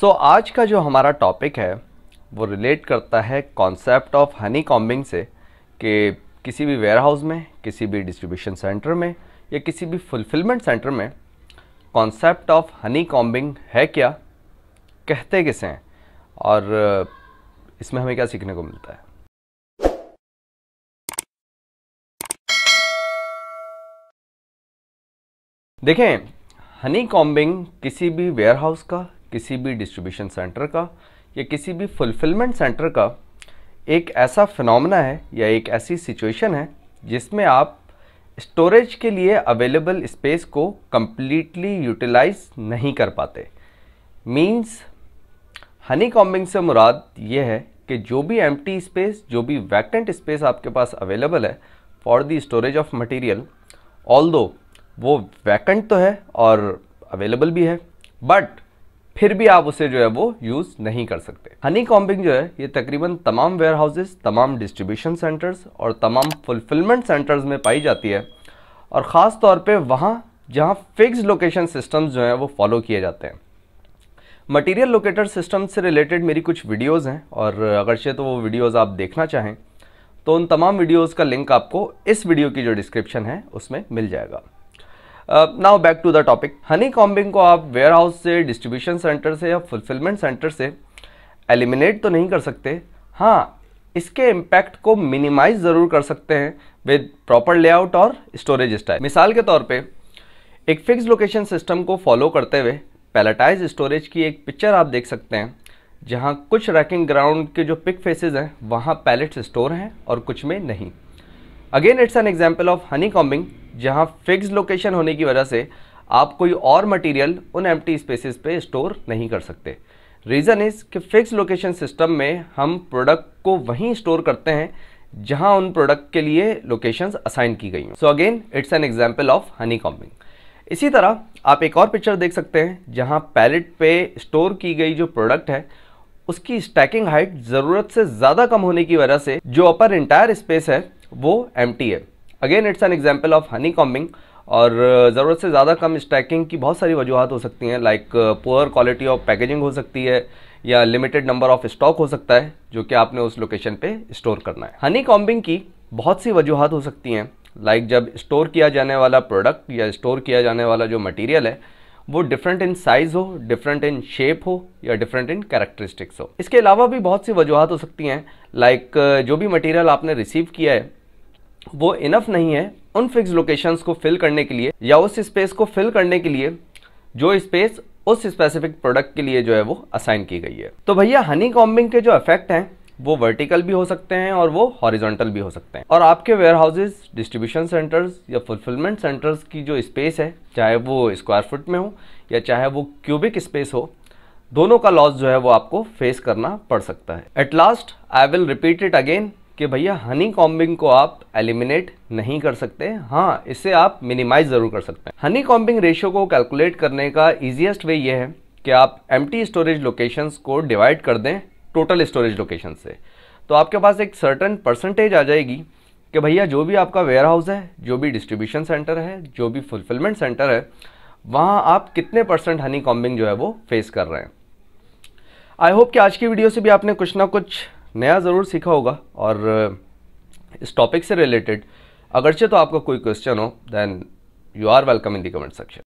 सो so, आज का जो हमारा टॉपिक है वो रिलेट करता है कॉन्सेप्ट ऑफ हनी कॉम्बिंग से कि किसी भी वेयर हाउस में किसी भी डिस्ट्रीब्यूशन सेंटर में या किसी भी फुलफिलमेंट सेंटर में कॉन्सेप्ट ऑफ हनी कॉम्बिंग है क्या कहते किसे हैं और इसमें हमें क्या सीखने को मिलता है देखें हनी कॉम्बिंग किसी भी वेयर हाउस का किसी भी डिस्ट्रीब्यूशन सेंटर का या किसी भी फुलफिलमेंट सेंटर का एक ऐसा फिनोमेना है या एक ऐसी सिचुएशन है जिसमें आप स्टोरेज के लिए अवेलेबल स्पेस को कम्प्लीटली यूटिलाइज नहीं कर पाते मीन्स हनी कॉम्बिंग से मुराद ये है कि जो भी एम स्पेस जो भी वैकेंट स्पेस आपके पास अवेलेबल है for the storage of material all वो वैकेंट तो है और अवेलेबल भी है बट फिर भी आप उसे जो है वो यूज नहीं कर सकते हनी कॉम्बिंग जो है ये तकरीबन तमाम वेयर हाउसेज तमाम डिस्ट्रीब्यूशन सेंटर्स और तमाम फुलफिलमेंट सेंटर्स में पाई जाती है और ख़ास तौर पे वहाँ जहाँ फिक्स लोकेशन सिस्टम्स जो हैं वो फॉलो किए जाते हैं मटेरियल लोकेटर सिस्टम से रिलेटेड मेरी कुछ वीडियोस हैं और अगर अगरचे तो वो वीडियोस आप देखना चाहें तो उन तमाम वीडियोस का लिंक आपको इस वीडियो की जो डिस्क्रिप्शन है उसमें मिल जाएगा now back to the topic honeycombing को आप वेयर हाउस से डिस्ट्रीब्यूशन सेंटर से या फुलफिलमेंट सेंटर से एलिमिनेट तो नहीं कर सकते हाँ इसके इम्पैक्ट को मिनिमाइज ज़रूर कर सकते हैं विद प्रॉपर लेआउट और स्टोरेज स्टाइल मिसाल के तौर पे एक फिक्स लोकेशन सिस्टम को फॉलो करते हुए पैलेटाइज स्टोरेज की एक पिक्चर आप देख सकते हैं जहाँ कुछ रैकिंग ग्राउंड के जो पिक फेसेस हैं वहाँ पैलेट्स स्टोर हैं और कुछ में नहीं again it's an example of honeycombing जहाँ फिक्स लोकेशन होने की वजह से आप कोई और मटेरियल उन एम स्पेसेस पे स्टोर नहीं कर सकते रीज़न इज़ कि फिक्स लोकेशन सिस्टम में हम प्रोडक्ट को वहीं स्टोर करते हैं जहां उन प्रोडक्ट के लिए लोकेशंस असाइन की गई हैं so again it's an example of honeycombing इसी तरह आप एक और पिक्चर देख सकते हैं जहां पैलेट पे स्टोर की गई जो प्रोडक्ट है उसकी स्टैकिंग हाइट ज़रूरत से ज़्यादा कम होने की वजह से जो अपर इंटायर स्पेस है वो एम है again it's an example of honeycombing और uh, ज़रूरत से ज़्यादा कम स्टैकिंग की बहुत सारी वजूहत हो सकती हैं like poor quality of packaging हो सकती है या लिमिटेड नंबर ऑफ स्टॉक हो सकता है जो कि आपने उस लोकेशन पे स्टोर करना है हनी कॉम्बिंग की बहुत सी वजूहत हो सकती हैं लाइक जब स्टोर किया जाने वाला प्रोडक्ट या स्टोर किया जाने वाला जो मटेरियल है वो डिफरेंट इन साइज़ हो डिफरेंट इन शेप हो या डिफरेंट इन कैरेक्टरिस्टिक्स हो इसके अलावा भी बहुत सी वजूहत हो सकती हैं लाइक uh, जो भी मटेरियल आपने रिसीव किया है वो इनफ नहीं है उन फिक्स लोकेशंस को फिल करने के लिए या उस स्पेस को फिल करने के लिए जो स्पेस उस स्पेसिफिक प्रोडक्ट के लिए जो है वो असाइन की गई है तो भैया हनी कॉम्बिंग के जो इफेक्ट हैं वो वर्टिकल भी हो सकते हैं और वो हॉरिजॉन्टल भी हो सकते हैं और आपके वेयर हाउसेज डिस्ट्रीब्यूशन सेंटर्स या फुलफिलमेंट सेंटर्स की जो स्पेस है चाहे वो स्क्वायर फुट में हो या चाहे वो क्यूबिक स्पेस हो दोनों का लॉस जो है वो आपको फेस करना पड़ सकता है at last I will repeat it again कि भैया हनी कॉम्बिंग को आप एलिमिनेट नहीं कर सकते हाँ इसे आप मिनिमाइज ज़रूर कर सकते हैं हनी कॉम्बिंग रेशियो को कैलकुलेट करने का इजिएस्ट वे ये है कि आप एम स्टोरेज लोकेशंस को डिवाइड कर दें टोटल स्टोरेज लोकेशन से तो आपके पास एक सर्टन परसेंटेज आ जाएगी कि भैया जो भी आपका वेयर हाउस है जो भी डिस्ट्रीब्यूशन सेंटर है जो भी फुलफिलमेंट सेंटर है वहाँ आप कितने परसेंट हनी कॉम्बिंग जो है वो फेस कर रहे हैं आई होप कि आज की वीडियो से भी आपने कुछ ना कुछ नया ज़रूर सीखा होगा और इस टॉपिक से रिलेटेड अगरचे तो आपका कोई क्वेश्चन हो then you are welcome in the comment section